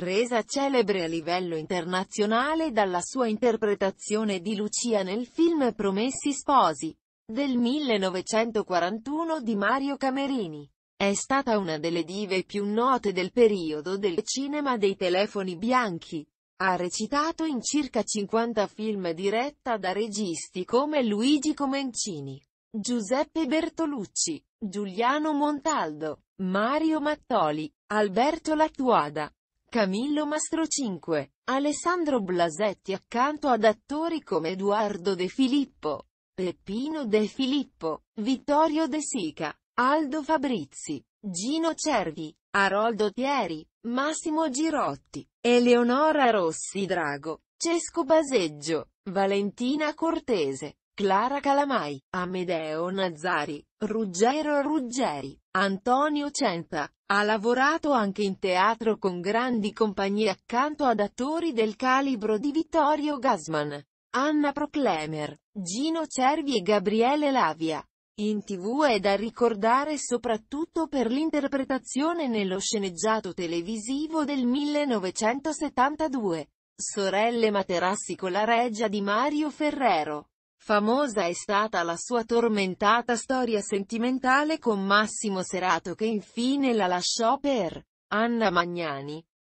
resa celebre a livello internazionale dalla sua interpretazione di Lucia nel film Promessi Sposi del 1941 di Mario Camerini. È stata una delle dive più note del periodo del cinema dei telefoni bianchi. Ha recitato in circa 50 film diretta da registi come Luigi Comencini, Giuseppe Bertolucci, Giuliano Montaldo, Mario Mattoli, Alberto Lattuada, Camillo Mastro 5, Alessandro Blasetti accanto ad attori come Edoardo De Filippo, Peppino De Filippo, Vittorio De Sica, Aldo Fabrizi, Gino Cervi, Aroldo Thieri, Massimo Girotti, Eleonora Rossi Drago, Cesco Baseggio, Valentina Cortese, Clara Calamai, Amedeo Nazzari, Ruggero Ruggeri, Antonio Centa. Ha lavorato anche in teatro con grandi compagnie accanto ad attori del calibro di Vittorio Gassman, Anna Proclemer, Gino Cervi e Gabriele Lavia. In tv è da ricordare soprattutto per l'interpretazione nello sceneggiato televisivo del 1972, Sorelle Materassi con la regia di Mario Ferrero. Famosa è stata la sua tormentata storia sentimentale con Massimo Serato che infine la lasciò per Anna Magnani.